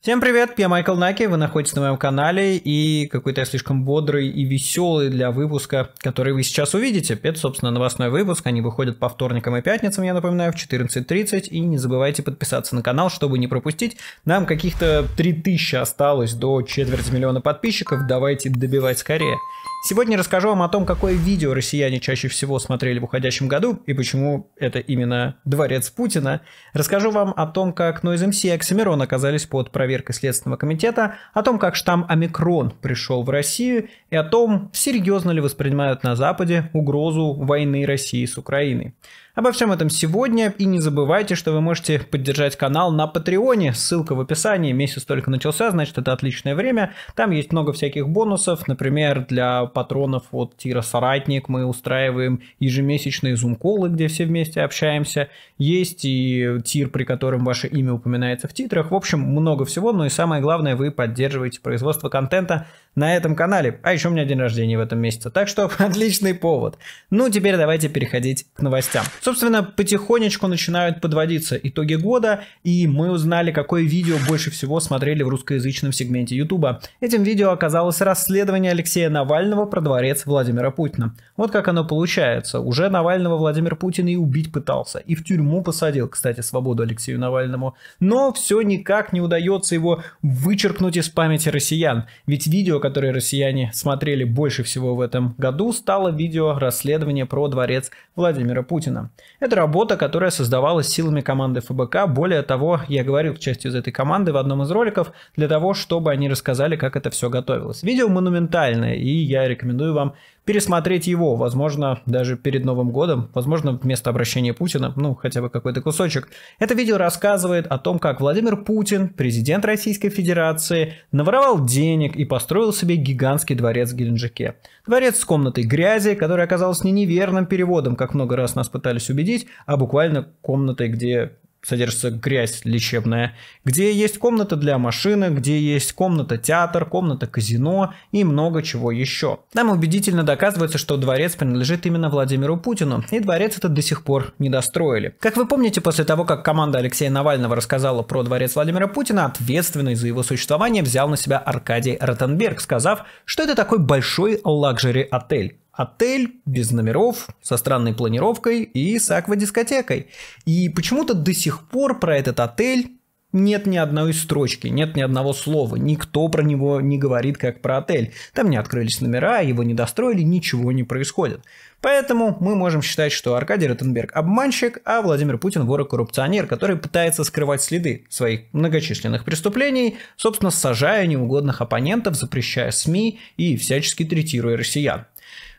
Всем привет, я Майкл Наки, вы находитесь на моем канале, и какой-то я слишком бодрый и веселый для выпуска, который вы сейчас увидите. Это, собственно, новостной выпуск, они выходят по вторникам и пятницам, я напоминаю, в 14.30, и не забывайте подписаться на канал, чтобы не пропустить. Нам каких-то 3000 осталось до четверти миллиона подписчиков, давайте добивать скорее. Сегодня расскажу вам о том, какое видео россияне чаще всего смотрели в уходящем году и почему это именно дворец Путина. Расскажу вам о том, как Noise MC и Оксимирон оказались под правительством проверкой Следственного комитета, о том, как штамм омикрон пришел в Россию и о том, серьезно ли воспринимают на Западе угрозу войны России с Украиной. Обо всем этом сегодня. И не забывайте, что вы можете поддержать канал на Патреоне. Ссылка в описании. Месяц только начался, значит это отличное время. Там есть много всяких бонусов. Например, для патронов от Тира Соратник мы устраиваем ежемесячные зум-колы, где все вместе общаемся. Есть и тир, при котором ваше имя упоминается в титрах. В общем, много всего. Но ну и самое главное, вы поддерживаете производство контента на этом канале. А еще у меня день рождения в этом месяце. Так что отличный повод. Ну, теперь давайте переходить к новостям. Собственно, потихонечку начинают подводиться итоги года, и мы узнали, какое видео больше всего смотрели в русскоязычном сегменте Ютуба. Этим видео оказалось расследование Алексея Навального про дворец Владимира Путина. Вот как оно получается. Уже Навального Владимир Путин и убить пытался, и в тюрьму посадил, кстати, свободу Алексею Навальному. Но все никак не удается его вычеркнуть из памяти россиян. Ведь видео, которое россияне смотрели больше всего в этом году, стало видео расследование про дворец Владимира Путина. Это работа, которая создавалась силами команды ФБК. Более того, я говорил к части из этой команды в одном из роликов, для того, чтобы они рассказали, как это все готовилось. Видео монументальное, и я рекомендую вам пересмотреть его, возможно, даже перед Новым годом, возможно, вместо обращения Путина, ну, хотя бы какой-то кусочек. Это видео рассказывает о том, как Владимир Путин, президент Российской Федерации, наворовал денег и построил себе гигантский дворец в Геленджике. Дворец с комнатой грязи, который оказался не неверным переводом, как много раз нас пытались убедить, а буквально комнатой, где содержится грязь лечебная, где есть комната для машины, где есть комната театр, комната казино и много чего еще. Там убедительно доказывается, что дворец принадлежит именно Владимиру Путину, и дворец этот до сих пор не достроили. Как вы помните, после того, как команда Алексея Навального рассказала про дворец Владимира Путина, ответственный за его существование взял на себя Аркадий Ротенберг, сказав, что это такой большой лакжери-отель. Отель без номеров, со странной планировкой и с аквадискотекой. И почему-то до сих пор про этот отель нет ни одной строчки, нет ни одного слова, никто про него не говорит, как про отель. Там не открылись номера, его не достроили, ничего не происходит. Поэтому мы можем считать, что Аркадий Ротенберг обманщик, а Владимир Путин вор и коррупционер, который пытается скрывать следы своих многочисленных преступлений, собственно, сажая неугодных оппонентов, запрещая СМИ и всячески третируя россиян.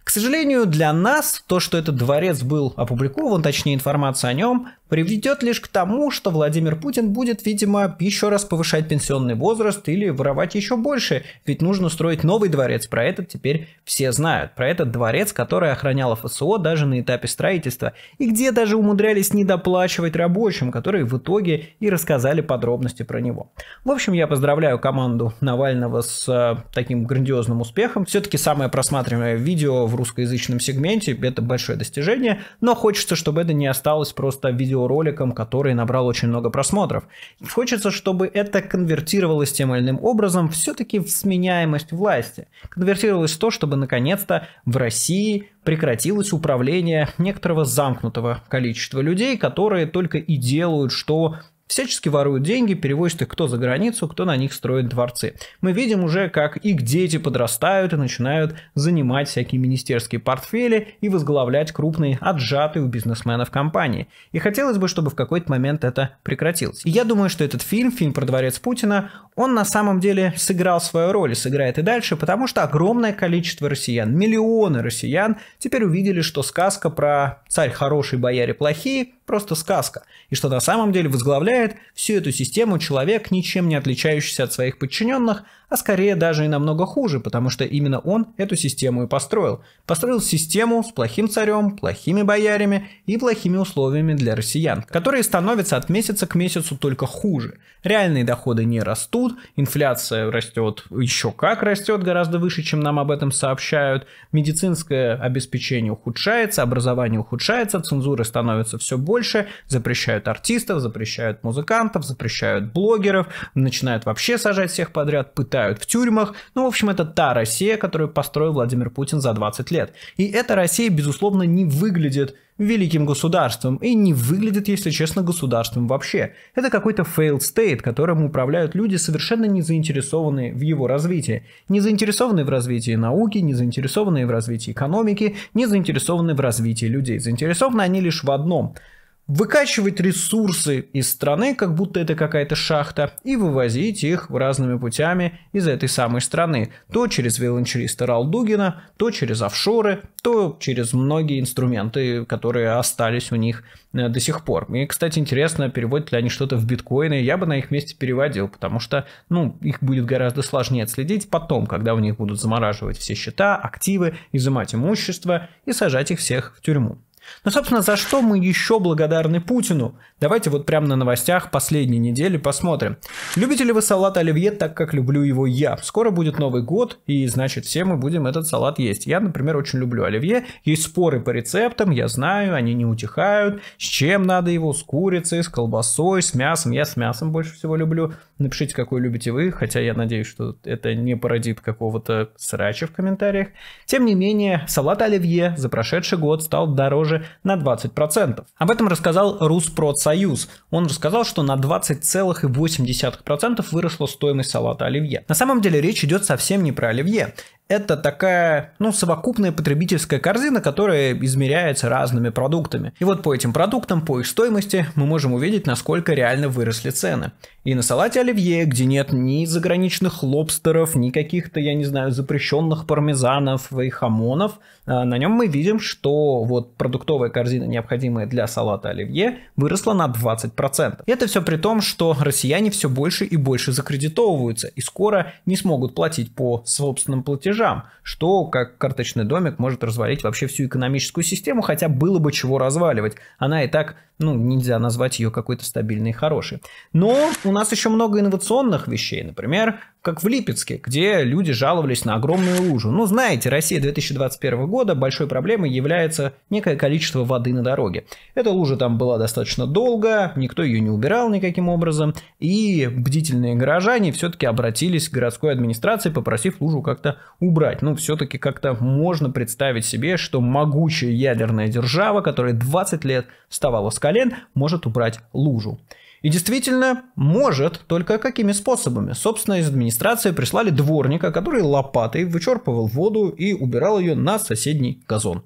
К сожалению, для нас то, что этот дворец был опубликован, точнее информация о нем, приведет лишь к тому, что Владимир Путин будет, видимо, еще раз повышать пенсионный возраст или воровать еще больше, ведь нужно строить новый дворец, про этот теперь все знают, про этот дворец, который охранял ФСО даже на этапе строительства, и где даже умудрялись недоплачивать рабочим, которые в итоге и рассказали подробности про него. В общем, я поздравляю команду Навального с э, таким грандиозным успехом, все-таки самое просматриваемое видео в русскоязычном сегменте, это большое достижение, но хочется, чтобы это не осталось просто видео видеороликом, который набрал очень много просмотров. И хочется, чтобы это конвертировалось тем или иным образом все-таки в сменяемость власти. Конвертировалось в то, чтобы наконец-то в России прекратилось управление некоторого замкнутого количества людей, которые только и делают, что всячески воруют деньги, перевозят их кто за границу, кто на них строит дворцы. Мы видим уже, как их дети подрастают и начинают занимать всякие министерские портфели и возглавлять крупные отжатые у бизнесменов компании. И хотелось бы, чтобы в какой-то момент это прекратилось. И я думаю, что этот фильм, фильм про дворец Путина, он на самом деле сыграл свою роль и сыграет и дальше, потому что огромное количество россиян, миллионы россиян теперь увидели, что сказка про царь хороший, бояре плохие – просто сказка, и что на самом деле возглавляет всю эту систему человек, ничем не отличающийся от своих подчиненных, а скорее даже и намного хуже, потому что именно он эту систему и построил. Построил систему с плохим царем, плохими боярами и плохими условиями для россиян, которые становятся от месяца к месяцу только хуже. Реальные доходы не растут, инфляция растет еще как растет, гораздо выше, чем нам об этом сообщают, медицинское обеспечение ухудшается, образование ухудшается, цензуры становятся все больше, запрещают артистов, запрещают музыкантов, запрещают блогеров, начинают вообще сажать всех подряд, пытать витают в тюрьмах. Ну, в общем, это та Россия, которую построил Владимир Путин за 20 лет. И эта Россия, безусловно, не выглядит великим государством и не выглядит, если честно, государством вообще. Это какой-то failed state, которым управляют люди, совершенно не заинтересованные в его развитии. Не заинтересованные в развитии науки, не заинтересованные в развитии экономики, не заинтересованные в развитии людей. Заинтересованы они лишь в одном – выкачивать ресурсы из страны, как будто это какая-то шахта, и вывозить их разными путями из этой самой страны. То через велончелиста Ралдугина, то через офшоры, то через многие инструменты, которые остались у них э, до сих пор. И, кстати, интересно, переводят ли они что-то в биткоины, я бы на их месте переводил, потому что, ну, их будет гораздо сложнее отследить потом, когда у них будут замораживать все счета, активы, изымать имущество и сажать их всех в тюрьму. Ну, собственно, за что мы еще благодарны Путину? Давайте вот прямо на новостях последней недели посмотрим. Любите ли вы салат оливье так, как люблю его я? Скоро будет Новый год, и значит все мы будем этот салат есть. Я, например, очень люблю оливье. Есть споры по рецептам, я знаю, они не утихают. С чем надо его? С курицей, с колбасой, с мясом. Я с мясом больше всего люблю. Напишите, какой любите вы, хотя я надеюсь, что это не породит какого-то срача в комментариях. Тем не менее, салат оливье за прошедший год стал дороже на 20%. Об этом рассказал Руспродсоюз. Он рассказал, что на 20,8% выросла стоимость салата оливье. На самом деле речь идет совсем не про оливье это такая, ну, совокупная потребительская корзина, которая измеряется разными продуктами. И вот по этим продуктам, по их стоимости, мы можем увидеть, насколько реально выросли цены. И на салате оливье, где нет ни заграничных лобстеров, ни каких-то, я не знаю, запрещенных пармезанов и хамонов – а, на нем мы видим, что вот продуктовая корзина, необходимая для салата оливье, выросла на 20%. это все при том, что россияне все больше и больше закредитовываются и скоро не смогут платить по собственным платежам, что, как карточный домик, может развалить вообще всю экономическую систему, хотя было бы чего разваливать. Она и так, ну, нельзя назвать ее какой-то стабильной и хорошей. Но у нас еще много инновационных вещей. Например, как в Липецке, где люди жаловались на огромную лужу. Ну, знаете, Россия 2021 года большой проблемой является некое количество воды на дороге. Эта лужа там была достаточно долго, никто ее не убирал никаким образом, и бдительные горожане все-таки обратились к городской администрации, попросив лужу как-то убрать. Ну, все-таки как-то можно представить себе, что могучая ядерная держава, которая 20 лет вставала с колен, может убрать лужу. И действительно, может, только какими способами. Собственно, из администрации прислали дворника, который лопатой вычерпывал воду и убирал ее на соседний газон.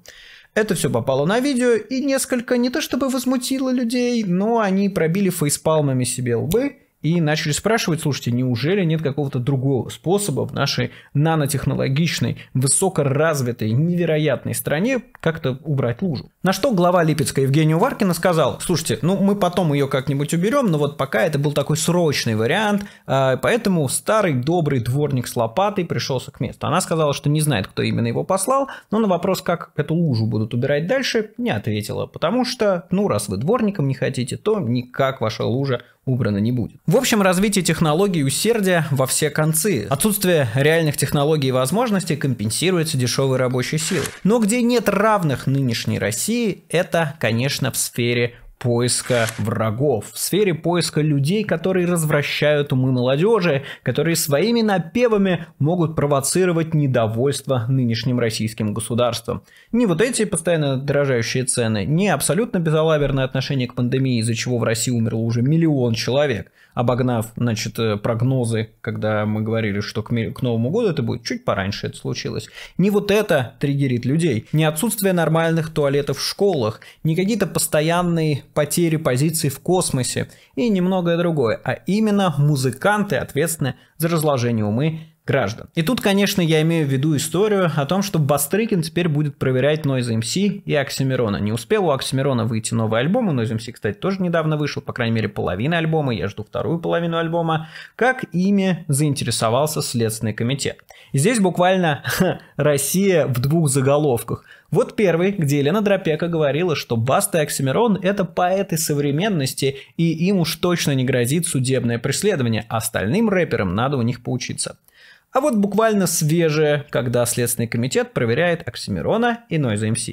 Это все попало на видео и несколько не то чтобы возмутило людей, но они пробили фейспалмами себе лбы и начали спрашивать, слушайте, неужели нет какого-то другого способа в нашей нанотехнологичной, высокоразвитой, невероятной стране как-то убрать лужу? На что глава Липецка Евгения Уваркина сказал, слушайте, ну мы потом ее как-нибудь уберем, но вот пока это был такой срочный вариант, а, поэтому старый добрый дворник с лопатой пришелся к месту. Она сказала, что не знает, кто именно его послал, но на вопрос, как эту лужу будут убирать дальше, не ответила, потому что, ну раз вы дворником не хотите, то никак ваша лужа убрано не будет. В общем, развитие технологий усердия во все концы. Отсутствие реальных технологий и возможностей компенсируется дешевой рабочей силой. Но где нет равных нынешней России, это, конечно, в сфере поиска врагов, в сфере поиска людей, которые развращают умы молодежи, которые своими напевами могут провоцировать недовольство нынешним российским государством. Не вот эти постоянно дорожающие цены, не абсолютно безалаберное отношение к пандемии, из-за чего в России умерло уже миллион человек, обогнав, значит, э, прогнозы, когда мы говорили, что к, к Новому году это будет чуть пораньше это случилось. Не вот это триггерит людей, не отсутствие нормальных туалетов в школах, не какие-то постоянные потери позиций в космосе и немногое другое, а именно музыканты ответственны за разложение умы граждан. И тут, конечно, я имею в виду историю о том, что Бастрыкин теперь будет проверять Noise MC и Оксимирона. Не успел у Оксимирона выйти новый альбом, у Noise MC, кстати, тоже недавно вышел, по крайней мере, половина альбома, я жду вторую половину альбома, как ими заинтересовался Следственный комитет. И здесь буквально Россия в двух заголовках – вот первый, где Елена Дропека говорила, что Баста и Оксимирон – это поэты современности, и им уж точно не грозит судебное преследование, а остальным рэперам надо у них поучиться. А вот буквально свежее, когда Следственный комитет проверяет Оксимирона и Нойза МС.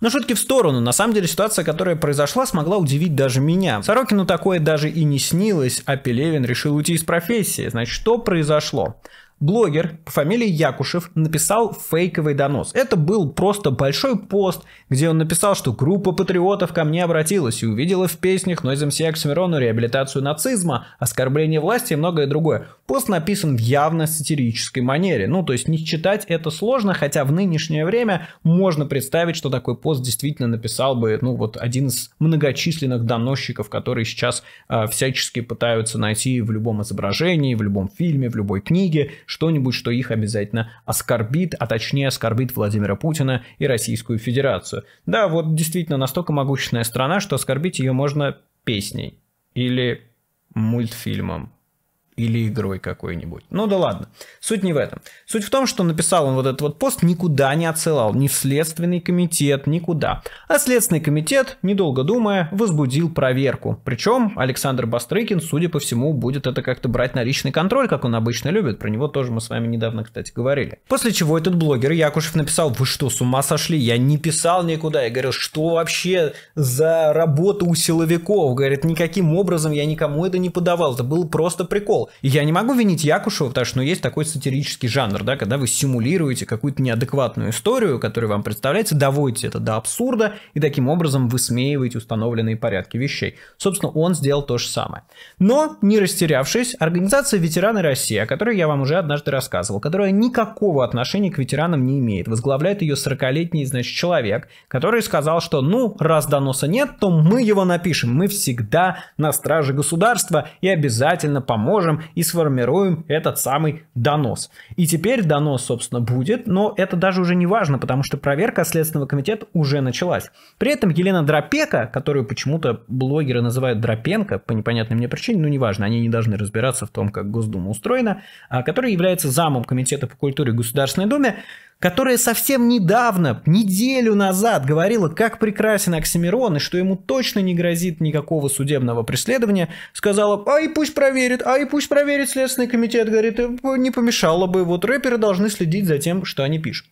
Но шутки в сторону, на самом деле ситуация, которая произошла, смогла удивить даже меня. Сорокину такое даже и не снилось, а Пелевин решил уйти из профессии. Значит, что произошло? блогер по фамилии Якушев написал фейковый донос. Это был просто большой пост, где он написал, что группа патриотов ко мне обратилась и увидела в песнях Нойз МС Оксимирону реабилитацию нацизма, оскорбление власти и многое другое. Пост написан в явно сатирической манере. Ну, то есть не читать это сложно, хотя в нынешнее время можно представить, что такой пост действительно написал бы, ну, вот один из многочисленных доносчиков, которые сейчас э, всячески пытаются найти в любом изображении, в любом фильме, в любой книге, что-нибудь, что их обязательно оскорбит, а точнее оскорбит Владимира Путина и Российскую Федерацию. Да, вот действительно настолько могущественная страна, что оскорбить ее можно песней или мультфильмом или игрой какой-нибудь. Ну да ладно, суть не в этом. Суть в том, что написал он вот этот вот пост, никуда не отсылал, ни в Следственный комитет, никуда. А Следственный комитет, недолго думая, возбудил проверку. Причем Александр Бастрыкин, судя по всему, будет это как-то брать на личный контроль, как он обычно любит. Про него тоже мы с вами недавно, кстати, говорили. После чего этот блогер Якушев написал, вы что, с ума сошли? Я не писал никуда. Я говорил, что вообще за работа у силовиков? Говорит, никаким образом я никому это не подавал. Это был просто прикол прикол. И я не могу винить Якушева, потому что ну, есть такой сатирический жанр, да, когда вы симулируете какую-то неадекватную историю, которая вам представляется, доводите это до абсурда, и таким образом высмеиваете установленные порядки вещей. Собственно, он сделал то же самое. Но, не растерявшись, организация «Ветераны России», о которой я вам уже однажды рассказывал, которая никакого отношения к ветеранам не имеет, возглавляет ее 40-летний, значит, человек, который сказал, что ну, раз доноса нет, то мы его напишем, мы всегда на страже государства и обязательно поможем компьютером и сформируем этот самый донос. И теперь донос, собственно, будет, но это даже уже не важно, потому что проверка Следственного комитета уже началась. При этом Елена Дропека, которую почему-то блогеры называют Дропенко, по непонятной мне причине, ну неважно, они не должны разбираться в том, как Госдума устроена, а, которая является замом комитета по культуре в Государственной Думе, которая совсем недавно, неделю назад говорила, как прекрасен Оксимирон и что ему точно не грозит никакого судебного преследования, сказала, а и пусть проверит, а и пусть проверит Следственный комитет, говорит, «Э, не помешало бы, вот рэперы должны следить за тем, что они пишут.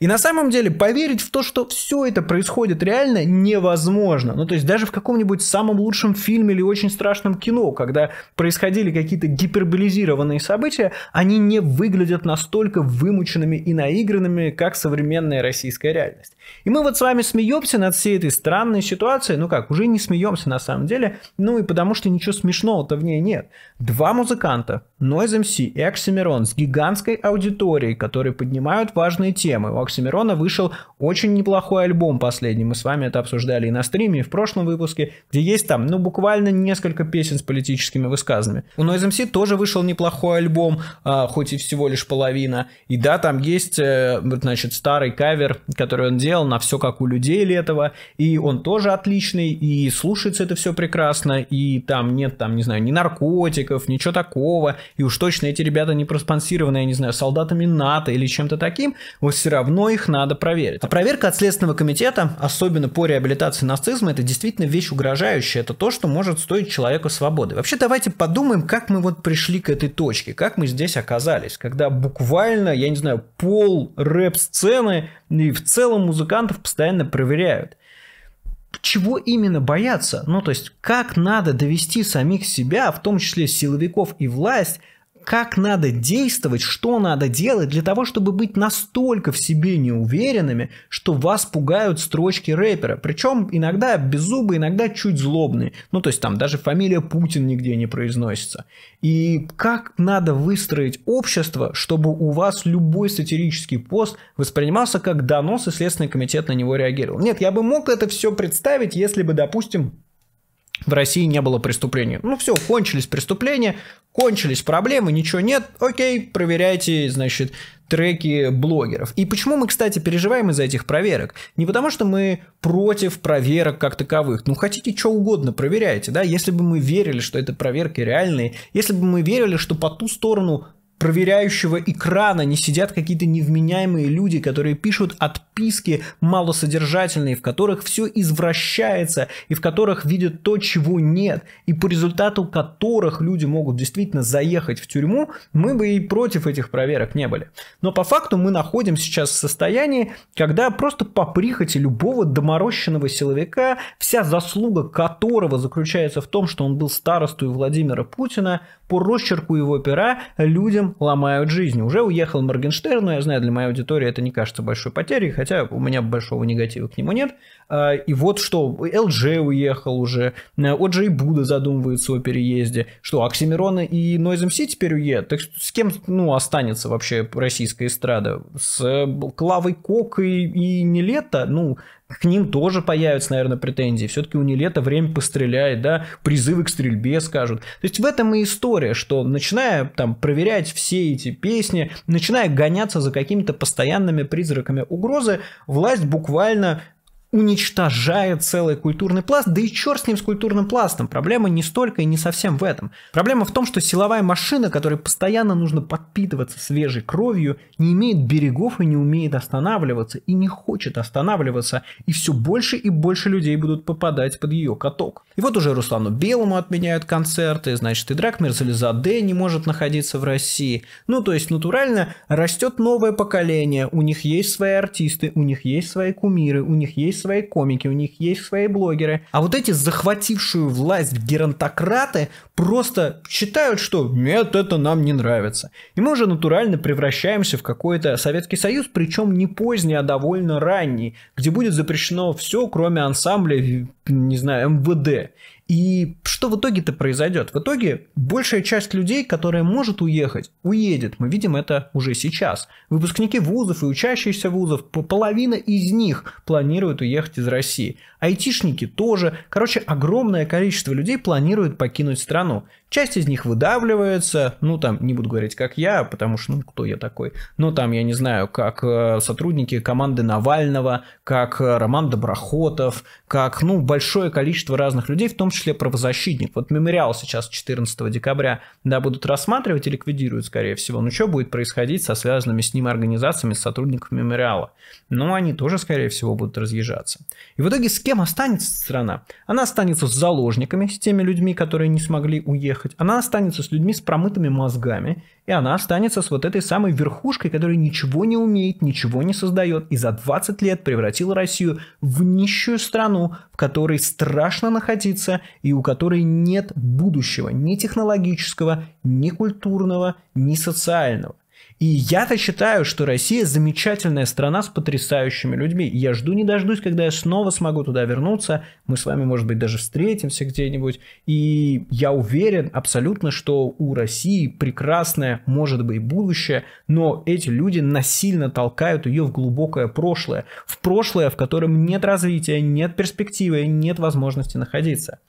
И на самом деле поверить в то, что все это происходит реально, невозможно. Ну то есть даже в каком-нибудь самом лучшем фильме или очень страшном кино, когда происходили какие-то гиперболизированные события, они не выглядят настолько вымученными и наигранными, данными, как современная российская реальность. И мы вот с вами смеемся над всей этой странной ситуацией, ну как, уже не смеемся на самом деле, ну и потому что ничего смешного-то в ней нет. Два музыканта, Noise MC и Оксимирон с гигантской аудиторией, которые поднимают важные темы. У Оксимирона вышел очень неплохой альбом последний, мы с вами это обсуждали и на стриме, и в прошлом выпуске, где есть там, ну буквально несколько песен с политическими высказами. У Noise MC тоже вышел неплохой альбом, а, хоть и всего лишь половина. И да, там есть, э, значит, старый кавер, который он делал, посмотрел на все как у людей или этого и он тоже отличный, и слушается это все прекрасно, и там нет, там, не знаю, ни наркотиков, ничего такого, и уж точно эти ребята не проспонсированы, я не знаю, солдатами НАТО или чем-то таким, вот все равно их надо проверить. А проверка от Следственного комитета, особенно по реабилитации нацизма, это действительно вещь угрожающая, это то, что может стоить человеку свободы. Вообще, давайте подумаем, как мы вот пришли к этой точке, как мы здесь оказались, когда буквально, я не знаю, пол рэп-сцены и в целом музыкантов постоянно проверяют. Чего именно бояться? Ну, то есть, как надо довести самих себя, в том числе силовиков и власть, как надо действовать, что надо делать для того, чтобы быть настолько в себе неуверенными, что вас пугают строчки рэпера. Причем иногда беззубы, иногда чуть злобные. Ну, то есть там даже фамилия Путин нигде не произносится. И как надо выстроить общество, чтобы у вас любой сатирический пост воспринимался как донос, и Следственный комитет на него реагировал. Нет, я бы мог это все представить, если бы, допустим, в России не было преступлений. Ну все, кончились преступления, кончились проблемы, ничего нет, окей, проверяйте, значит, треки блогеров. И почему мы, кстати, переживаем из-за этих проверок? Не потому, что мы против проверок как таковых. Ну, хотите, что угодно проверяйте, да? Если бы мы верили, что это проверки реальные, если бы мы верили, что по ту сторону проверяющего экрана не сидят какие-то невменяемые люди, которые пишут отписки малосодержательные, в которых все извращается и в которых видят то, чего нет, и по результату которых люди могут действительно заехать в тюрьму, мы бы и против этих проверок не были. Но по факту мы находимся сейчас в состоянии, когда просто по прихоти любого доморощенного силовика, вся заслуга которого заключается в том, что он был старосту Владимира Путина, по росчерку его пера людям ломают жизнь. Уже уехал Моргенштерн, но я знаю, для моей аудитории это не кажется большой потерей, хотя у меня большого негатива к нему нет. А, и вот что, Л.Ж. уехал уже, э, Оджей Буда задумывается о переезде, что Оксимирон и Noise MC эм теперь уедут, так с кем ну, останется вообще российская эстрада? С э, Клавой Кокой и Нелета? Ну, к ним тоже появятся, наверное, претензии. Все-таки у Нилета время постреляет, да, призывы к стрельбе скажут. То есть в этом и история, что начиная там проверять все эти песни, начиная гоняться за какими-то постоянными призраками угрозы, власть буквально уничтожает целый культурный пласт, да и черт с ним, с культурным пластом. Проблема не столько и не совсем в этом. Проблема в том, что силовая машина, которой постоянно нужно подпитываться свежей кровью, не имеет берегов и не умеет останавливаться, и не хочет останавливаться, и все больше и больше людей будут попадать под ее каток. И вот уже Руслану Белому отменяют концерты, значит, и Дракмир Зализаде не может находиться в России. Ну, то есть, натурально растет новое поколение, у них есть свои артисты, у них есть свои кумиры, у них есть есть свои комики, у них есть свои блогеры. А вот эти захватившую власть геронтократы просто считают, что нет, это нам не нравится. И мы уже натурально превращаемся в какой-то Советский Союз, причем не поздний, а довольно ранний, где будет запрещено все, кроме ансамбля, не знаю, МВД. И что в итоге-то произойдет? В итоге большая часть людей, которая может уехать, уедет. Мы видим это уже сейчас. Выпускники вузов и учащиеся вузов, половина из них планируют уехать из России. Айтишники тоже. Короче, огромное количество людей планирует покинуть страну. Часть из них выдавливается, ну там, не буду говорить, как я, потому что, ну, кто я такой, но там, я не знаю, как э, сотрудники команды Навального, как э, Роман Доброхотов, как, ну, большое количество разных людей, в том числе числе правозащитник. Вот мемориал сейчас 14 декабря, да, будут рассматривать и ликвидируют, скорее всего. Ну, что будет происходить со связанными с ним организациями, с сотрудниками мемориала? Ну, они тоже, скорее всего, будут разъезжаться. И в итоге с кем останется страна? Она останется с заложниками, с теми людьми, которые не смогли уехать. Она останется с людьми с промытыми мозгами. И она останется с вот этой самой верхушкой, которая ничего не умеет, ничего не создает. И за 20 лет превратила Россию в нищую страну, в которой страшно находиться, и у которой нет будущего ни технологического, ни культурного, ни социального. И я-то считаю, что Россия замечательная страна с потрясающими людьми. Я жду не дождусь, когда я снова смогу туда вернуться. Мы с вами, может быть, даже встретимся где-нибудь. И я уверен абсолютно, что у России прекрасное, может быть, будущее, но эти люди насильно толкают ее в глубокое прошлое. В прошлое, в котором нет развития, нет перспективы, нет возможности находиться.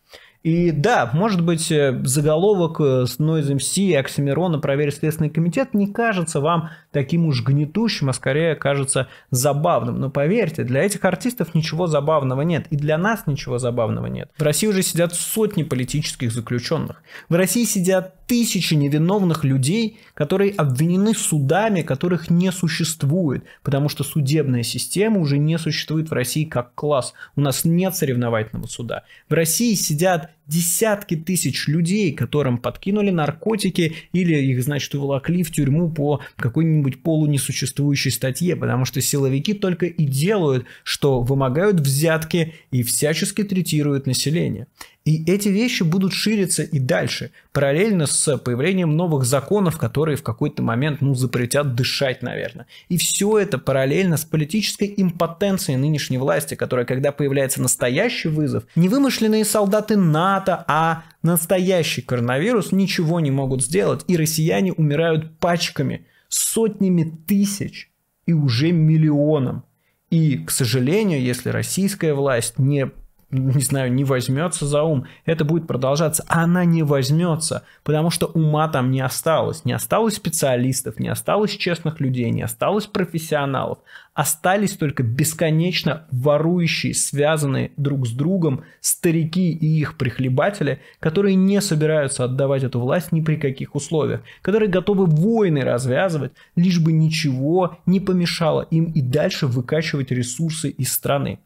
И да, может быть, э, заголовок э, с Noise MC и Оксимирона «Проверить Следственный комитет» не кажется вам таким уж гнетущим, а скорее кажется забавным. Но поверьте, для этих артистов ничего забавного нет. И для нас ничего забавного нет. В России уже сидят сотни политических заключенных. В России сидят тысячи невиновных людей, которые обвинены судами, которых не существует, потому что судебная система уже не существует в России как класс. У нас нет соревновательного суда. В России сидят десятки тысяч людей, которым подкинули наркотики или их, значит, уволокли в тюрьму по какой-нибудь полунесуществующей статье, потому что силовики только и делают, что вымогают взятки и всячески третируют население. И эти вещи будут шириться и дальше, параллельно с появлением новых законов, которые в какой-то момент, ну, запретят дышать, наверное. И все это параллельно с политической импотенцией нынешней власти, которая, когда появляется настоящий вызов, невымышленные солдаты НАТО, НАТО, а настоящий коронавирус ничего не могут сделать, и россияне умирают пачками, сотнями тысяч и уже миллионом. И, к сожалению, если российская власть не не знаю, не возьмется за ум, это будет продолжаться. А она не возьмется, потому что ума там не осталось. Не осталось специалистов, не осталось честных людей, не осталось профессионалов. Остались только бесконечно ворующие, связанные друг с другом старики и их прихлебатели, которые не собираются отдавать эту власть ни при каких условиях, которые готовы войны развязывать, лишь бы ничего не помешало им и дальше выкачивать ресурсы из страны.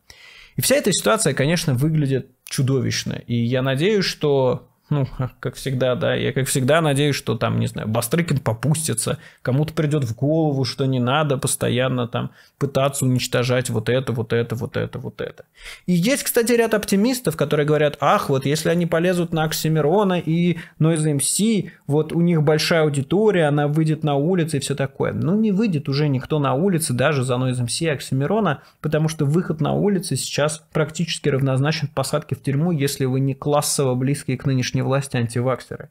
И вся эта ситуация, конечно, выглядит чудовищно. И я надеюсь, что ну, как всегда, да. Я, как всегда, надеюсь, что там, не знаю, Бастрыкин попустится, кому-то придет в голову, что не надо постоянно там пытаться уничтожать вот это, вот это, вот это, вот это. И есть, кстати, ряд оптимистов, которые говорят, ах, вот если они полезут на Оксимирона и Noise MC, вот у них большая аудитория, она выйдет на улицы и все такое. Ну, не выйдет уже никто на улице даже за Noise MC и Оксимирона, потому что выход на улицы сейчас практически равнозначен посадке в тюрьму, если вы не классово близкие к нынешнему нынешней власти а антиваксеры.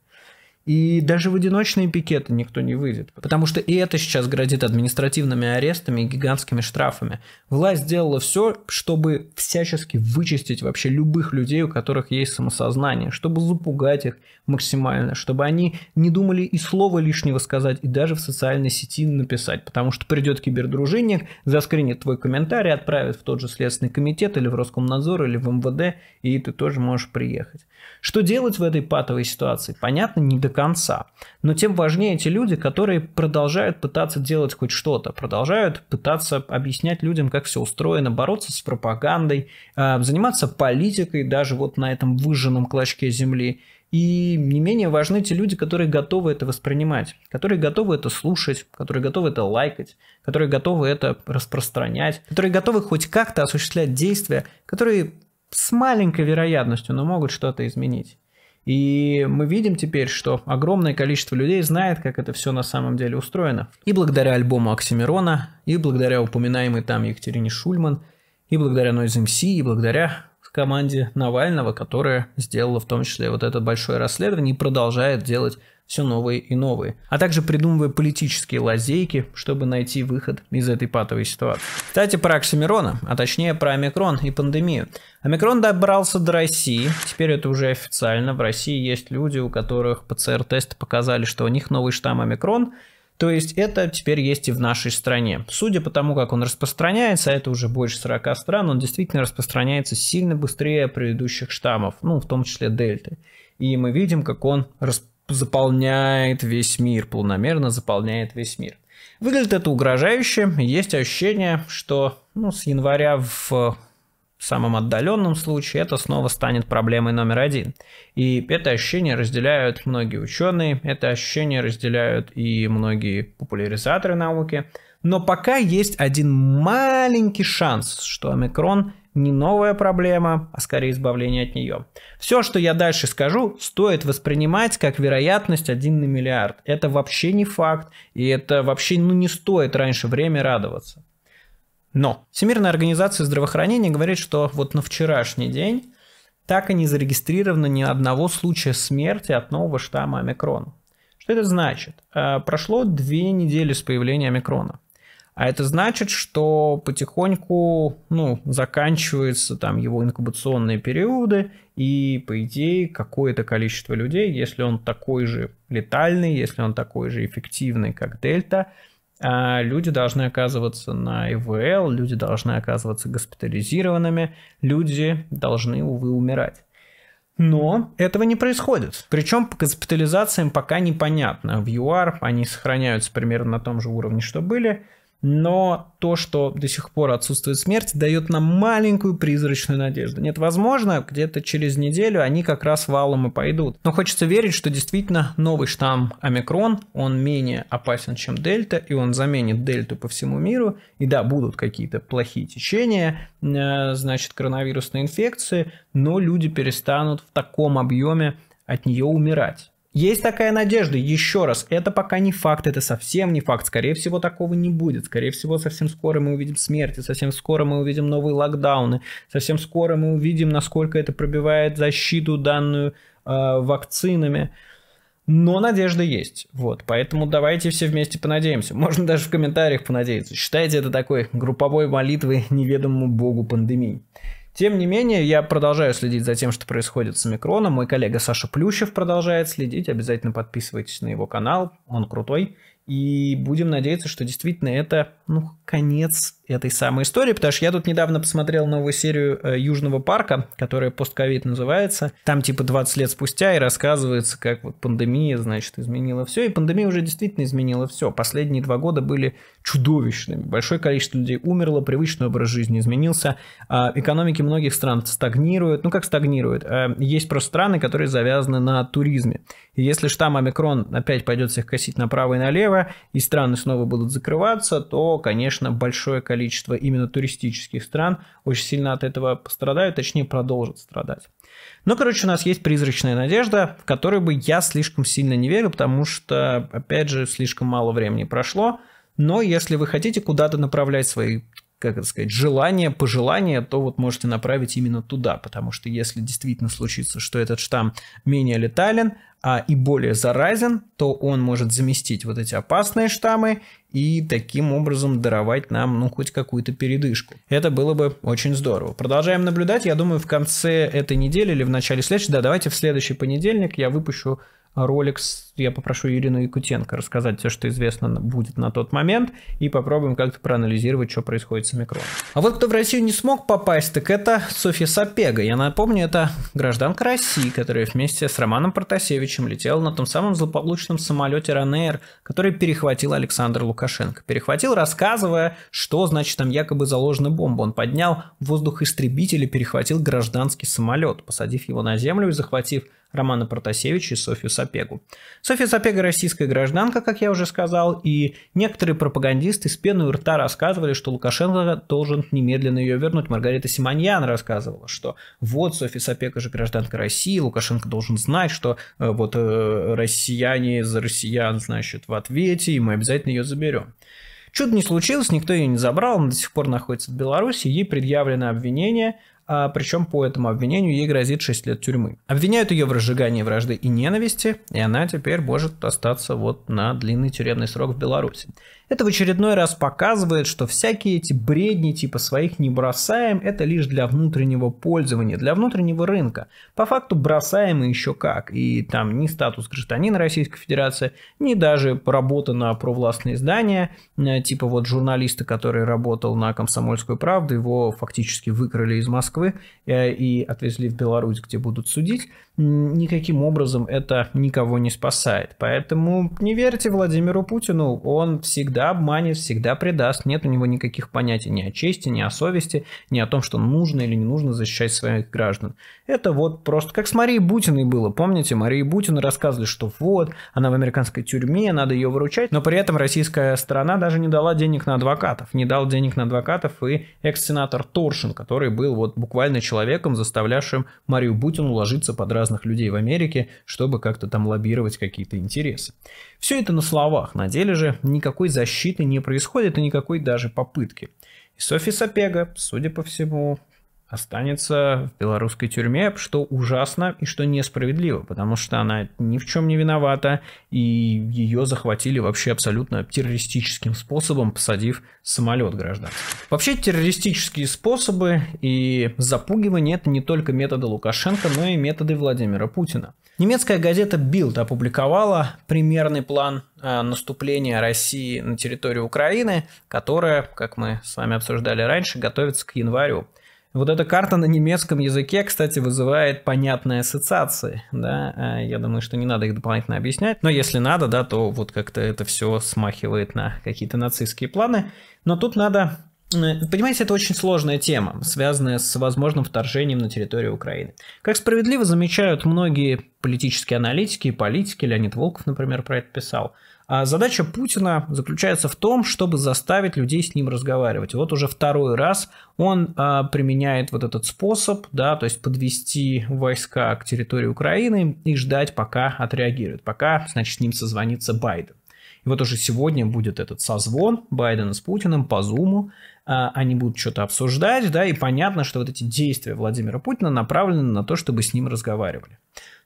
И даже в одиночные пикеты никто не выйдет, потому что и это сейчас грозит административными арестами и гигантскими штрафами. Власть сделала все, чтобы всячески вычистить вообще любых людей, у которых есть самосознание, чтобы запугать их максимально, чтобы они не думали и слова лишнего сказать, и даже в социальной сети написать, потому что придет кибердружинник, заскринит твой комментарий, отправит в тот же Следственный комитет или в Роскомнадзор или в МВД, и ты тоже можешь приехать. Что делать в этой патовой ситуации, понятно, не до конца. Но тем важнее эти люди, которые продолжают пытаться делать хоть что-то, продолжают пытаться объяснять людям, как все устроено, бороться с пропагандой, э, заниматься политикой даже вот на этом выжженном клочке земли. И не менее важны те люди, которые готовы это воспринимать, которые готовы это слушать, которые готовы это лайкать, которые готовы это распространять, которые готовы хоть как-то осуществлять действия, которые с маленькой вероятностью, но могут что-то изменить. И мы видим теперь, что огромное количество людей знает, как это все на самом деле устроено. И благодаря альбому Оксимирона, и благодаря упоминаемой там Екатерине Шульман, и благодаря Noise MC, и благодаря команде Навального, которая сделала в том числе вот это большое расследование и продолжает делать все новые и новые, а также придумывая политические лазейки, чтобы найти выход из этой патовой ситуации. Кстати, про Оксимирона, а точнее про омикрон и пандемию. Омикрон добрался до России, теперь это уже официально, в России есть люди, у которых ПЦР-тесты показали, что у них новый штамм омикрон, то есть это теперь есть и в нашей стране. Судя по тому, как он распространяется, а это уже больше 40 стран, он действительно распространяется сильно быстрее предыдущих штаммов, ну, в том числе дельты. И мы видим, как он распространяется заполняет весь мир, полномерно заполняет весь мир. Выглядит это угрожающе. Есть ощущение, что ну, с января в самом отдаленном случае это снова станет проблемой номер один. И это ощущение разделяют многие ученые, это ощущение разделяют и многие популяризаторы науки. Но пока есть один маленький шанс, что омикрон – не новая проблема, а скорее избавление от нее. Все, что я дальше скажу, стоит воспринимать как вероятность 1 на миллиард. Это вообще не факт, и это вообще ну, не стоит раньше время радоваться. Но Всемирная организация здравоохранения говорит, что вот на вчерашний день так и не зарегистрировано ни одного случая смерти от нового штамма омикрона. Что это значит? Э, прошло две недели с появления омикрона. А это значит, что потихоньку ну, заканчиваются там его инкубационные периоды, и, по идее, какое-то количество людей, если он такой же летальный, если он такой же эффективный, как Дельта, а, люди должны оказываться на ИВЛ, люди должны оказываться госпитализированными, люди должны, увы, умирать. Но этого не происходит. Причем по госпитализациям пока непонятно. В ЮАР они сохраняются примерно на том же уровне, что были но то, что до сих пор отсутствует смерть, дает нам маленькую призрачную надежду. Нет, возможно, где-то через неделю они как раз валом и пойдут. Но хочется верить, что действительно новый штамм омикрон, он менее опасен, чем дельта, и он заменит дельту по всему миру. И да, будут какие-то плохие течения, э, значит, коронавирусные инфекции, но люди перестанут в таком объеме от нее умирать. Есть такая надежда, еще раз, это пока не факт, это совсем не факт, скорее всего такого не будет, скорее всего совсем скоро мы увидим смерти, совсем скоро мы увидим новые локдауны, совсем скоро мы увидим, насколько это пробивает защиту данную э, вакцинами. Но надежда есть. Вот. Поэтому давайте все вместе понадеемся. Можно даже в комментариях понадеяться. Считайте это такой групповой молитвой неведомому богу пандемии. Тем не менее, я продолжаю следить за тем, что происходит с Микроном. Мой коллега Саша Плющев продолжает следить. Обязательно подписывайтесь на его канал. Он крутой. И будем надеяться, что действительно это, ну, конец этой самой истории, потому что я тут недавно посмотрел новую серию э, Южного парка, которая постковид называется. Там типа 20 лет спустя и рассказывается, как вот пандемия, значит, изменила все. И пандемия уже действительно изменила все. Последние два года были чудовищными. Большое количество людей умерло, привычный образ жизни изменился, а, экономики многих стран стагнируют. Ну как стагнируют? А, есть просто страны, которые завязаны на туризме. И если штамм омикрон опять пойдет всех косить направо и налево, и страны снова будут закрываться, то, конечно, большое количество именно туристических стран очень сильно от этого пострадают, точнее продолжат страдать. Ну, короче, у нас есть призрачная надежда, в которую бы я слишком сильно не верил потому что, опять же, слишком мало времени прошло. Но если вы хотите куда-то направлять свои как это сказать, желание, пожелание, то вот можете направить именно туда, потому что если действительно случится, что этот штамм менее летален а и более заразен, то он может заместить вот эти опасные штаммы и таким образом даровать нам ну хоть какую-то передышку. Это было бы очень здорово. Продолжаем наблюдать. Я думаю, в конце этой недели или в начале следующей, да, давайте в следующий понедельник я выпущу ролик, я попрошу Ирину Якутенко рассказать все, что известно будет на тот момент, и попробуем как-то проанализировать, что происходит с Омикроном. А вот кто в Россию не смог попасть, так это Софья Сапега. Я напомню, это гражданка России, которая вместе с Романом Протасевичем летела на том самом злополучном самолете Ранейр, который перехватил Александр Лукашенко. Перехватил, рассказывая, что значит там якобы заложена бомба. Он поднял воздух истребителя, перехватил гражданский самолет, посадив его на землю и захватив Романа Протасевича и Софью Сапегу. Софья Сапега – российская гражданка, как я уже сказал, и некоторые пропагандисты с пеной у рта рассказывали, что Лукашенко должен немедленно ее вернуть. Маргарита Симоньян рассказывала, что вот Софья Сапега же гражданка России, Лукашенко должен знать, что э, вот э, россияне за россиян, значит, в ответе, и мы обязательно ее заберем. Чудо не случилось, никто ее не забрал, она до сих пор находится в Беларуси, ей предъявлено обвинение а причем по этому обвинению ей грозит 6 лет тюрьмы. Обвиняют ее в разжигании вражды и ненависти, и она теперь может остаться вот на длинный тюремный срок в Беларуси. Это в очередной раз показывает, что всякие эти бредни типа своих не бросаем, это лишь для внутреннего пользования, для внутреннего рынка. По факту бросаем и еще как, и там ни статус гражданина Российской Федерации, ни даже работа на провластные издания, э, типа вот журналиста, который работал на «Комсомольскую правду», его фактически выкрали из Москвы Москвы э, и отвезли в Беларусь, где будут судить никаким образом это никого не спасает. Поэтому не верьте Владимиру Путину, он всегда обманет, всегда предаст, нет у него никаких понятий ни о чести, ни о совести, ни о том, что нужно или не нужно защищать своих граждан. Это вот просто как с Марией Бутиной было, помните, Марии Бутина рассказывали, что вот, она в американской тюрьме, надо ее выручать, но при этом российская сторона даже не дала денег на адвокатов, не дал денег на адвокатов и экс-сенатор Торшин, который был вот буквально человеком, заставлявшим Марию Бутину ложиться под раз разных людей в Америке, чтобы как-то там лоббировать какие-то интересы. Все это на словах, на деле же никакой защиты не происходит и никакой даже попытки. И Софи Сапега, судя по всему, останется в белорусской тюрьме, что ужасно и что несправедливо, потому что она ни в чем не виновата, и ее захватили вообще абсолютно террористическим способом, посадив самолет гражданский. Вообще террористические способы и запугивание это не только методы Лукашенко, но и методы Владимира Путина. Немецкая газета Bild опубликовала примерный план э, наступления России на территорию Украины, которая, как мы с вами обсуждали раньше, готовится к январю вот эта карта на немецком языке, кстати, вызывает понятные ассоциации, да, э, я думаю, что не надо их дополнительно объяснять, но если надо, да, то вот как-то это все смахивает на какие-то нацистские планы, но тут надо э, Понимаете, это очень сложная тема, связанная с возможным вторжением на территорию Украины. Как справедливо замечают многие политические аналитики и политики, Леонид Волков, например, про это писал – а задача Путина заключается в том, чтобы заставить людей с ним разговаривать. Вот уже второй раз он а, применяет вот этот способ, да, то есть подвести войска к территории Украины и ждать, пока отреагирует, пока, значит, с ним созвонится Байден. И вот уже сегодня будет этот созвон Байдена с Путиным по Зуму. А, они будут что-то обсуждать, да, и понятно, что вот эти действия Владимира Путина направлены на то, чтобы с ним разговаривали.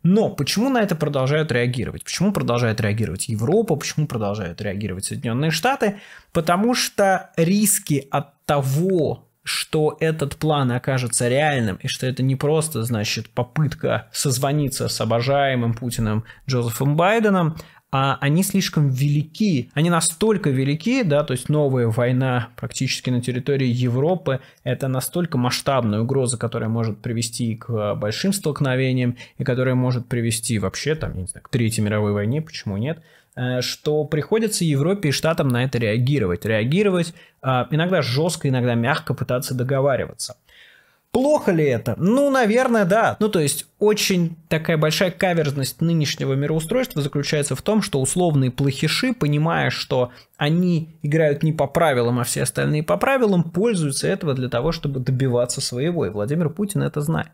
Но почему на это продолжают реагировать? Почему продолжает реагировать Европа? Почему продолжают реагировать Соединенные Штаты? Потому что риски от того, что этот план окажется реальным, и что это не просто, значит, попытка созвониться с обожаемым Путиным Джозефом Байденом, а они слишком велики, они настолько велики, да, то есть новая война практически на территории Европы, это настолько масштабная угроза, которая может привести к э, большим столкновениям и которая может привести вообще, там, я не знаю, к Третьей мировой войне, почему нет, э, что приходится Европе и Штатам на это реагировать. Реагировать э, иногда жестко, иногда мягко пытаться договариваться. Плохо ли это? Ну, наверное, да. Ну, то есть, очень такая большая каверзность нынешнего мироустройства заключается в том, что условные плохиши, понимая, что они играют не по правилам, а все остальные по правилам, пользуются этого для того, чтобы добиваться своего. И Владимир Путин это знает.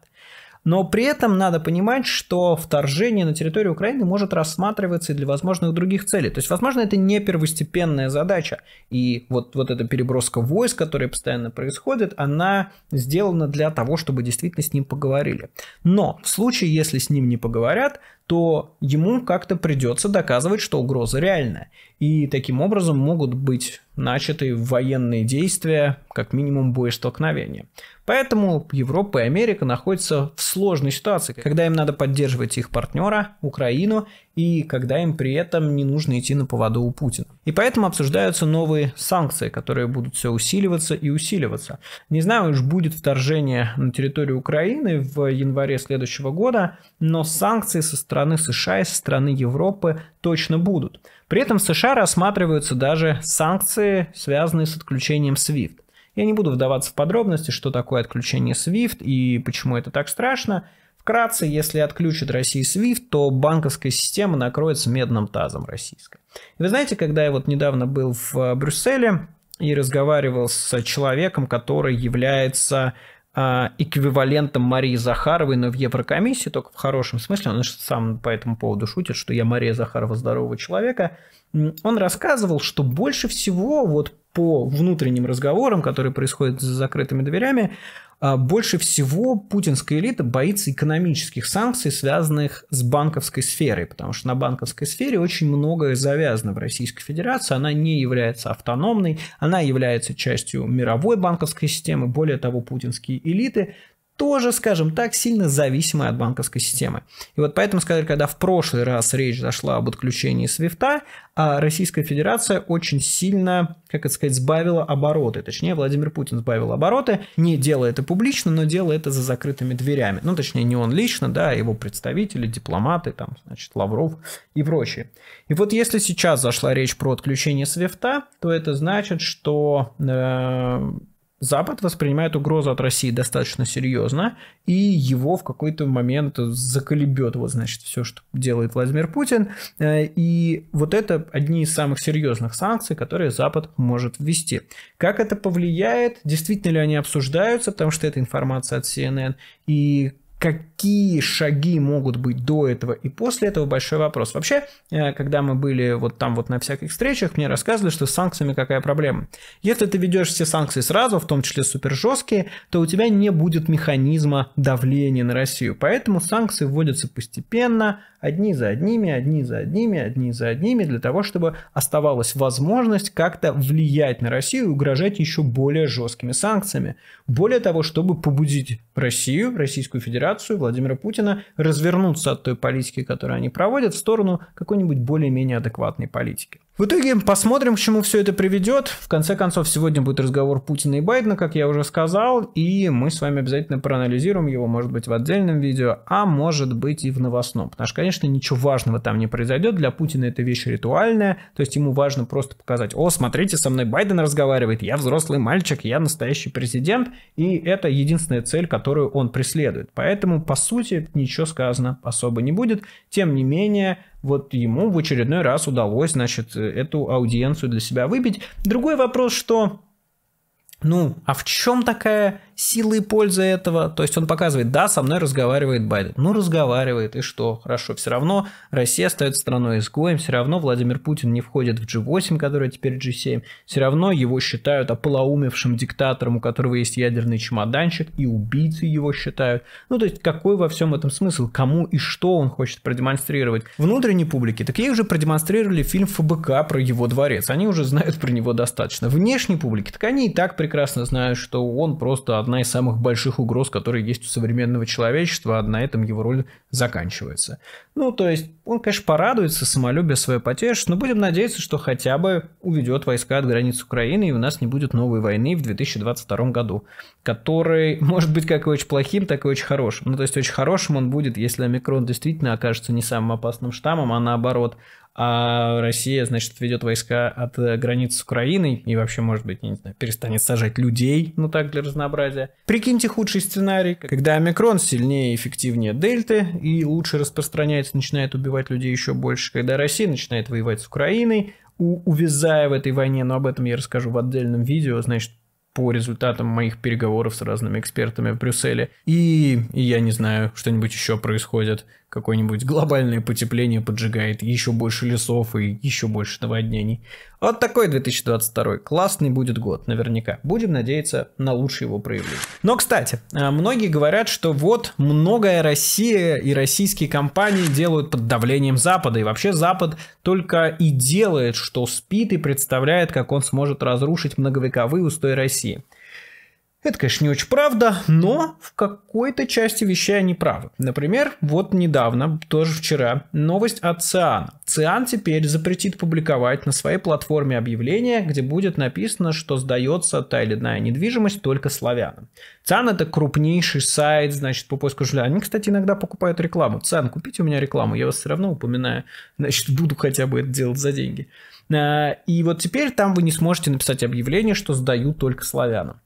Но при этом надо понимать, что вторжение на территорию Украины может рассматриваться и для возможных других целей. То есть, возможно, это не первостепенная задача. И вот, вот эта переброска войск, которая постоянно происходит, она сделана для того, чтобы действительно с ним поговорили. Но в случае, если с ним не поговорят, то ему как-то придется доказывать, что угроза реальна. И таким образом могут быть начаты военные действия, как минимум боестолкновения. Поэтому Европа и Америка находятся в сложной ситуации, когда им надо поддерживать их партнера, Украину, и когда им при этом не нужно идти на поводу у Путина. И поэтому обсуждаются новые санкции, которые будут все усиливаться и усиливаться. Не знаю, уж будет вторжение на территорию Украины в январе следующего года, но санкции со стороны США и со стороны Европы точно будут. При этом в США рассматриваются даже санкции, связанные с отключением SWIFT. Я не буду вдаваться в подробности, что такое отключение SWIFT и почему это так страшно. Вкратце, если отключат Россию SWIFT, то банковская система накроется медным тазом российской. вы знаете, когда я вот недавно был в э, Брюсселе и разговаривал с человеком, который является а, эквивалентом Марии Захаровой, но в Еврокомиссии, только в хорошем смысле. Он сам по этому поводу шутит, что я Мария Захарова здорового человека. Он рассказывал, что больше всего вот по внутренним разговорам, которые происходят за закрытыми дверями, а, больше всего путинская элита боится экономических санкций, связанных с банковской сферой, потому что на банковской сфере очень многое завязано в Российской Федерации, она не является автономной, она является частью мировой банковской системы, более того, путинские элиты тоже, скажем так, сильно зависимы от банковской системы. И вот поэтому, сказали, когда в прошлый раз речь зашла об отключении свифта, а Российская Федерация очень сильно, как это сказать, сбавила обороты. Точнее, Владимир Путин сбавил обороты, не делая это публично, но делая это за закрытыми дверями. Ну, точнее, не он лично, да, а его представители, дипломаты, там, значит, Лавров и прочие. И вот если сейчас зашла речь про отключение свифта, то это значит, что... Э Запад воспринимает угрозу от России достаточно серьезно, и его в какой-то момент заколебет, вот, значит, все, что делает Владимир Путин. Э, и вот это одни из самых серьезных санкций, которые Запад может ввести. Как это повлияет? Действительно ли они обсуждаются, потому что это информация от CNN? И Какие шаги могут быть до этого и после этого большой вопрос. Вообще, э, когда мы были вот там вот на всяких встречах, мне рассказывали, что с санкциями какая проблема. Если ты ведешь все санкции сразу, в том числе супер жесткие, то у тебя не будет механизма давления на Россию. Поэтому санкции вводятся постепенно, одни за одними, одни за одними, одни за одними, для того, чтобы оставалась возможность как-то влиять на Россию и угрожать еще более жесткими санкциями. Более того, чтобы побудить Россию, Российскую Федерацию, администрацию Владимира Путина развернуться от той политики, которую они проводят, в сторону какой-нибудь более-менее адекватной политики. В итоге посмотрим, к чему все это приведет. В конце концов, сегодня будет разговор Путина и Байдена, как я уже сказал, и мы с вами обязательно проанализируем его, может быть, в отдельном видео, а может быть и в новостном. Потому что, конечно, ничего важного там не произойдет. Для Путина это вещь ритуальная, то есть ему важно просто показать, о, смотрите, со мной Байден разговаривает, я взрослый мальчик, я настоящий президент, и это единственная цель, которую он преследует. Поэтому, по сути, ничего сказано особо не будет. Тем не менее, вот ему в очередной раз удалось, значит, эту аудиенцию для себя выбить. Другой вопрос, что ну, а в чем такая силы и пользы этого. То есть он показывает, да, со мной разговаривает Байден. Ну, разговаривает, и что? Хорошо, все равно Россия остается страной изгоем, все равно Владимир Путин не входит в G8, который теперь G7, все равно его считают оплоумевшим диктатором, у которого есть ядерный чемоданчик, и убийцы его считают. Ну, то есть какой во всем этом смысл? Кому и что он хочет продемонстрировать? Внутренней публике, так ей уже продемонстрировали фильм ФБК про его дворец, они уже знают про него достаточно. Внешней публике, так они и так прекрасно знают, что он просто одна из самых больших угроз, которые есть у современного человечества, а на этом его роль заканчивается. Ну, то есть, он, конечно, порадуется, самолюбие свое потешит, но будем надеяться, что хотя бы уведет войска от границ Украины, и у нас не будет новой войны в 2022 году, который может быть как и очень плохим, так и очень хорошим. Ну, то есть, очень хорошим он будет, если омикрон действительно окажется не самым опасным штаммом, а наоборот, а Россия, значит, ведет войска от э, границ с Украиной и вообще, может быть, не знаю, перестанет сажать людей, ну так, для разнообразия. Прикиньте худший сценарий, когда омикрон сильнее и эффективнее дельты и лучше распространяется, начинает убивать людей еще больше, когда Россия начинает воевать с Украиной, у, увязая в этой войне, но об этом я расскажу в отдельном видео, значит, по результатам моих переговоров с разными экспертами в Брюсселе. И, и я не знаю, что-нибудь еще происходит какое-нибудь глобальное потепление поджигает еще больше лесов и еще больше наводнений. Вот такой 2022. Классный будет год, наверняка. Будем надеяться на лучшее его проявление. Но, кстати, э, многие говорят, что вот многое Россия и российские компании делают под давлением Запада. И вообще Запад только и делает, что спит и представляет, как он сможет разрушить многовековые устои России. Это, конечно, не очень правда, но в какой-то части вещей они правы. Например, вот недавно, тоже вчера, новость от Циана. Циан теперь запретит публиковать на своей платформе объявление, где будет написано, что сдается та или иная недвижимость только славянам. Циан это крупнейший сайт, значит, по поиску жилья. Они, кстати, иногда покупают рекламу. Циан, купите у меня рекламу, я вас все равно упоминаю. Значит, буду хотя бы это делать за деньги. А, и вот теперь там вы не сможете написать объявление, что сдают только славянам.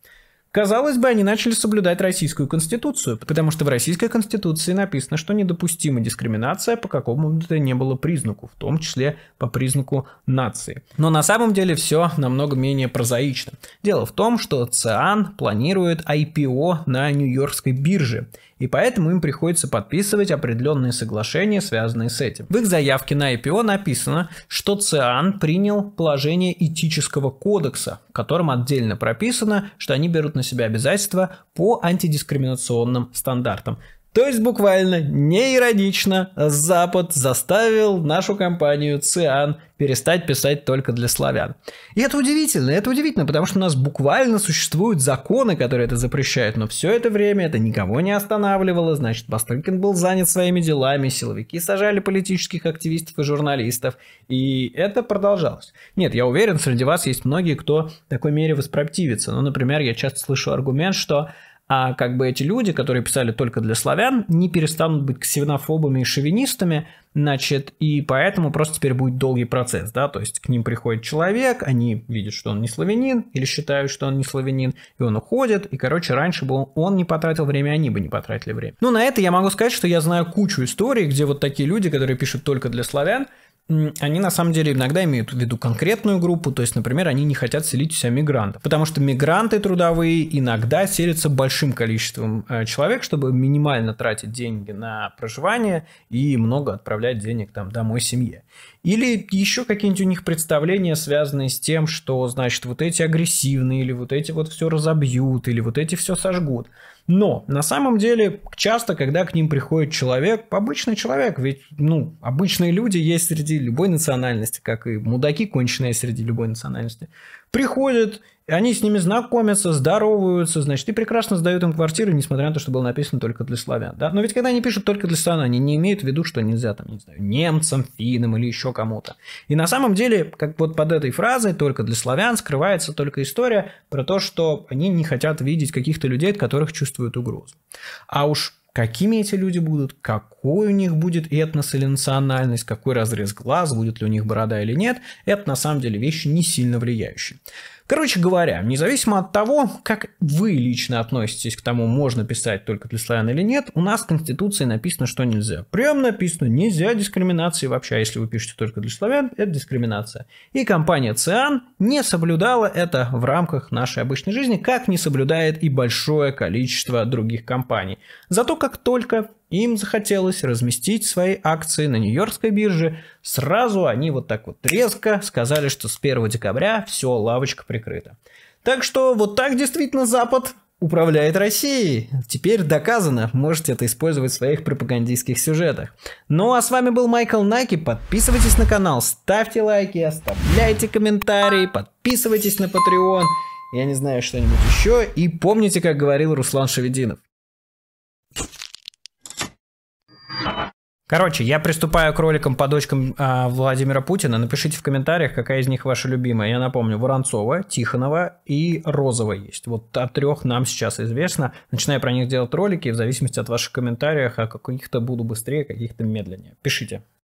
Казалось бы, они начали соблюдать российскую конституцию, потому что в российской конституции написано, что недопустима дискриминация по какому то не было признаку, в том числе по признаку нации. Но на самом деле все намного менее прозаично. Дело в том, что ЦИАН планирует IPO на Нью-Йоркской бирже – и поэтому им приходится подписывать определенные соглашения, связанные с этим. В их заявке на IPO написано, что ЦИАН принял положение этического кодекса, в котором отдельно прописано, что они берут на себя обязательства по антидискриминационным стандартам. То есть буквально неиронично Запад заставил нашу компанию ЦИАН перестать писать только для славян. И это удивительно, это удивительно, потому что у нас буквально существуют законы, которые это запрещают, но все это время это никого не останавливало, значит, Бастрыкин был занят своими делами, силовики сажали политических активистов и журналистов, и это продолжалось. Нет, я уверен, среди вас есть многие, кто такой мере воспротивится. Ну, например, я часто слышу аргумент, что а как бы эти люди, которые писали только для славян, не перестанут быть ксенофобами и шовинистами, значит, и поэтому просто теперь будет долгий процесс, да, то есть к ним приходит человек, они видят, что он не славянин, или считают, что он не славянин, и он уходит, и, короче, раньше бы он, не потратил время, они бы не потратили время. Ну, на это я могу сказать, что я знаю кучу историй, где вот такие люди, которые пишут только для славян, они на самом деле иногда имеют в виду конкретную группу, то есть, например, они не хотят селить у себя мигрантов, потому что мигранты трудовые иногда селятся большим количеством э, человек, чтобы минимально тратить деньги на проживание и много отправлять денег там домой семье. Или еще какие-нибудь у них представления, связанные с тем, что, значит, вот эти агрессивные, или вот эти вот все разобьют, или вот эти все сожгут. Но на самом деле часто, когда к ним приходит человек, обычный человек, ведь ну, обычные люди есть среди любой национальности, как и мудаки конченые среди любой национальности, приходят, они с ними знакомятся, здороваются, значит, и прекрасно сдают им квартиры, несмотря на то, что было написано только для славян. Да? Но ведь когда они пишут только для славян, они не имеют в виду, что нельзя там, не знаю, немцам, финам или еще кому-то. И на самом деле, как вот под этой фразой «только для славян» скрывается только история про то, что они не хотят видеть каких-то людей, от которых чувствуют угрозу. А уж какими эти люди будут, как какой у них будет этнос или национальность, какой разрез глаз, будет ли у них борода или нет, это на самом деле вещи не сильно влияющие. Короче говоря, независимо от того, как вы лично относитесь к тому, можно писать только для славян или нет, у нас в Конституции написано, что нельзя. Прям написано, нельзя дискриминации вообще. А если вы пишете только для славян, это дискриминация. И компания ЦИАН не соблюдала это в рамках нашей обычной жизни, как не соблюдает и большое количество других компаний. Зато как только им захотелось разместить свои акции на Нью-Йоркской бирже. Сразу они вот так вот резко сказали, что с 1 декабря все, лавочка прикрыта. Так что вот так действительно Запад управляет Россией. Теперь доказано, можете это использовать в своих пропагандистских сюжетах. Ну а с вами был Майкл Наки, подписывайтесь на канал, ставьте лайки, оставляйте комментарии, подписывайтесь на Patreon, я не знаю что-нибудь еще, и помните, как говорил Руслан Шевединов. Короче, я приступаю к роликам по дочкам а, Владимира Путина. Напишите в комментариях, какая из них ваша любимая. Я напомню, Воронцова, Тихонова и Розова есть. Вот о трех нам сейчас известно. Начинаю про них делать ролики, в зависимости от ваших комментариев, а каких-то буду быстрее, каких-то медленнее. Пишите.